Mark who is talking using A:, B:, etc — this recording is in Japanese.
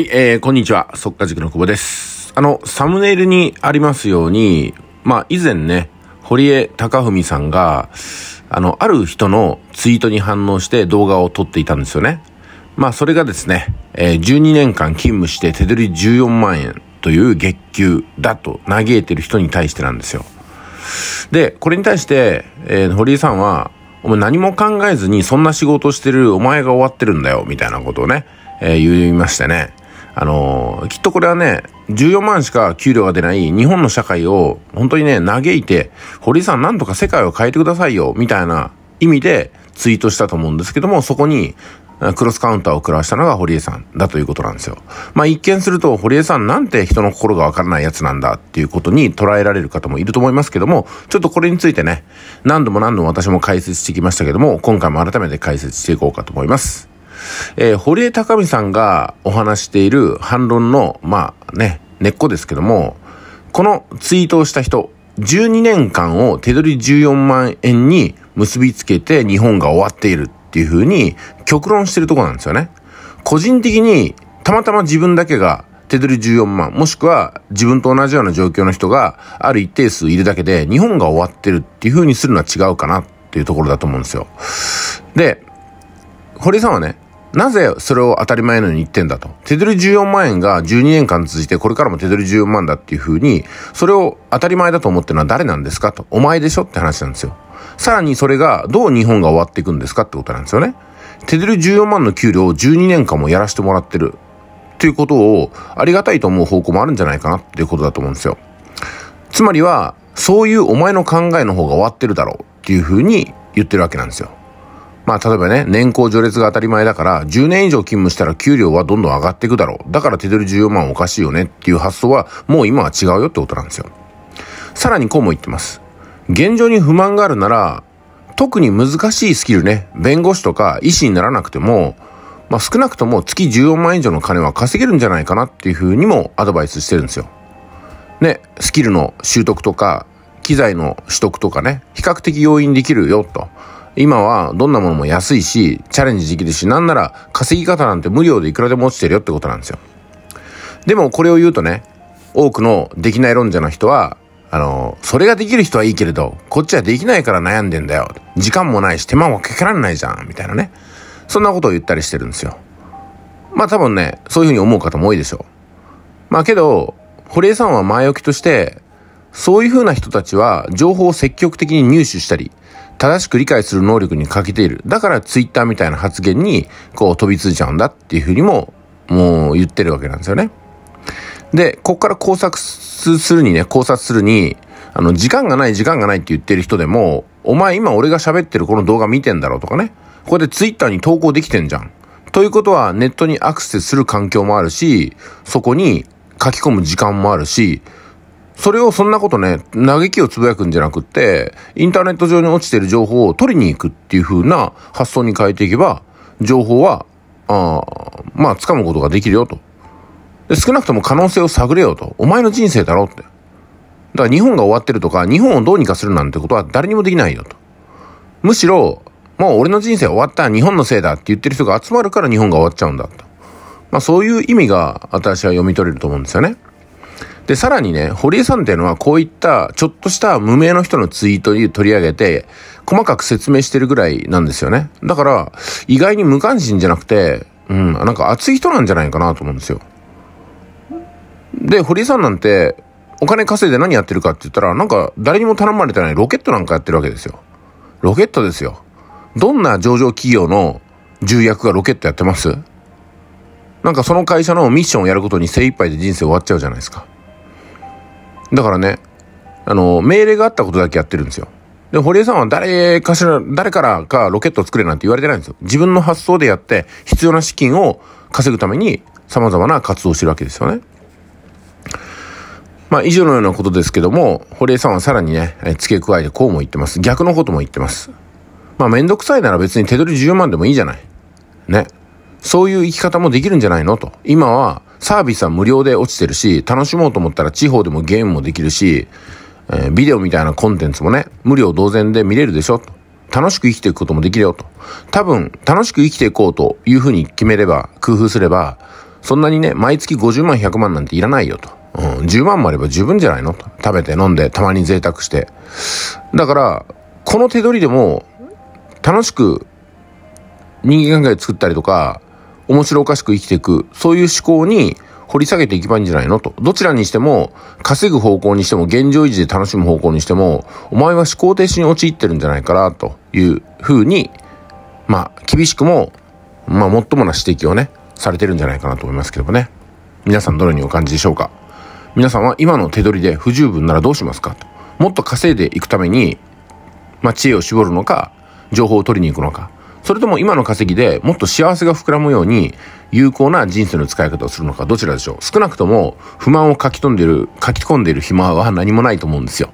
A: はい、えー、こんにちは。速化塾の久保です。あの、サムネイルにありますように、まあ、以前ね、堀江貴文さんが、あの、ある人のツイートに反応して動画を撮っていたんですよね。まあ、それがですね、えー、12年間勤務して手取り14万円という月給だと嘆いてる人に対してなんですよ。で、これに対して、えー、堀江さんは、お前何も考えずにそんな仕事してるお前が終わってるんだよ、みたいなことをね、えー、言いましてね。あのー、きっとこれはね、14万しか給料が出ない日本の社会を本当にね、嘆いて、堀さんなんとか世界を変えてくださいよ、みたいな意味でツイートしたと思うんですけども、そこに、クロスカウンターを食らわしたのが堀江さんだということなんですよ。まあ一見すると堀江さんなんて人の心がわからないやつなんだっていうことに捉えられる方もいると思いますけども、ちょっとこれについてね、何度も何度も私も解説してきましたけども、今回も改めて解説していこうかと思います。えー、堀江貴美さんがお話している反論の、まあね、根っこですけども、このツイートをした人、12年間を手取り14万円に結びつけて日本が終わっているっていうふうに極論してるとこなんですよね。個人的にたまたま自分だけが手取り14万、もしくは自分と同じような状況の人がある一定数いるだけで日本が終わってるっていうふうにするのは違うかなっていうところだと思うんですよ。で、堀さんはね、なぜそれを当たり前のように言ってんだと。手取り14万円が12年間続いて、これからも手取り14万だっていうふうに、それを当たり前だと思ってるのは誰なんですかと。お前でしょって話なんですよ。さらにそれがどう日本が終わっていくんですかってことなんですよね。手取り14万の給料を12年間もやらせてもらってる。ということを、ありがたいと思う方向もあるんじゃないかなっていうことだと思うんですよ。つまりは、そういうお前の考えの方が終わってるだろうっていうふうに言ってるわけなんですよ。まあ、例えばね、年功序列が当たり前だから、10年以上勤務したら給料はどんどん上がっていくだろう。だから手取り14万おかしいよねっていう発想は、もう今は違うよってことなんですよ。さらにこうも言ってます。現状に不満があるなら、特に難しいスキルね、弁護士とか医師にならなくても、まあ、少なくとも月14万円以上の金は稼げるんじゃないかなっていうふうにもアドバイスしてるんですよ。ね、スキルの習得とか、機材の取得とかね、比較的容易にできるよと。今はどんなものも安いし、チャレンジできるし、なんなら稼ぎ方なんて無料でいくらでも落ちてるよってことなんですよ。でもこれを言うとね、多くのできない論者の人は、あの、それができる人はいいけれど、こっちはできないから悩んでんだよ。時間もないし手間もかけられないじゃん、みたいなね。そんなことを言ったりしてるんですよ。まあ多分ね、そういうふうに思う方も多いでしょう。まあけど、堀江さんは前置きとして、そういうふうな人たちは情報を積極的に入手したり、正しく理解する能力に欠けている。だからツイッターみたいな発言にこう飛びついちゃうんだっていうふうにももう言ってるわけなんですよね。で、こっから考察するにね、考察するに、あの、時間がない時間がないって言ってる人でも、お前今俺が喋ってるこの動画見てんだろうとかね。これでツイッターに投稿できてんじゃん。ということはネットにアクセスする環境もあるし、そこに書き込む時間もあるし、それをそんなことね、嘆きをつぶやくんじゃなくって、インターネット上に落ちてる情報を取りに行くっていう風な発想に変えていけば、情報は、あまあ、掴むことができるよと。で少なくとも可能性を探れよと。お前の人生だろって。だから日本が終わってるとか、日本をどうにかするなんてことは誰にもできないよと。むしろ、もう俺の人生終わった、日本のせいだって言ってる人が集まるから日本が終わっちゃうんだと。まあそういう意味が私は読み取れると思うんですよね。で、さらにね、堀江さんっていうのはこういったちょっとした無名の人のツイートに取り上げて、細かく説明してるぐらいなんですよね。だから、意外に無関心じゃなくて、うん、なんか熱い人なんじゃないかなと思うんですよ。で、堀江さんなんて、お金稼いで何やってるかって言ったら、なんか誰にも頼まれてないロケットなんかやってるわけですよ。ロケットですよ。どんな上場企業の重役がロケットやってますなんかその会社のミッションをやることに精一杯で人生終わっちゃうじゃないですか。だからね、あの、命令があったことだけやってるんですよ。で、堀江さんは誰かしら、誰からかロケットを作れなんて言われてないんですよ。自分の発想でやって、必要な資金を稼ぐために様々な活動をしてるわけですよね。まあ、以上のようなことですけども、堀江さんはさらにね、付け加えてこうも言ってます。逆のことも言ってます。まあ、めんどくさいなら別に手取り10万でもいいじゃない。ね。そういう生き方もできるんじゃないのと。今はサービスは無料で落ちてるし、楽しもうと思ったら地方でもゲームもできるし、えー、ビデオみたいなコンテンツもね、無料同然で見れるでしょと。楽しく生きていくこともできるよと。多分、楽しく生きていこうというふうに決めれば、工夫すれば、そんなにね、毎月50万、100万なんていらないよと。うん、10万もあれば十分じゃないのと。食べて飲んで、たまに贅沢して。だから、この手取りでも、楽しく人間関係作ったりとか、面白おかしく生きていく、そういう思考に掘り下げていけばいいんじゃないのと。どちらにしても、稼ぐ方向にしても、現状維持で楽しむ方向にしても、お前は思考停止に陥ってるんじゃないかな、というふうに、まあ、厳しくも、まあ、もっともな指摘をね、されてるんじゃないかなと思いますけどもね。皆さんどのようにお感じでしょうか皆さんは今の手取りで不十分ならどうしますかと。もっと稼いでいくために、まあ、知恵を絞るのか、情報を取りに行くのか、それとも今の稼ぎでもっと幸せが膨らむように有効な人生の使い方をするのかどちらでしょう少なくとも不満を書き込んでる、書き込んでいる暇は何もないと思うんですよ。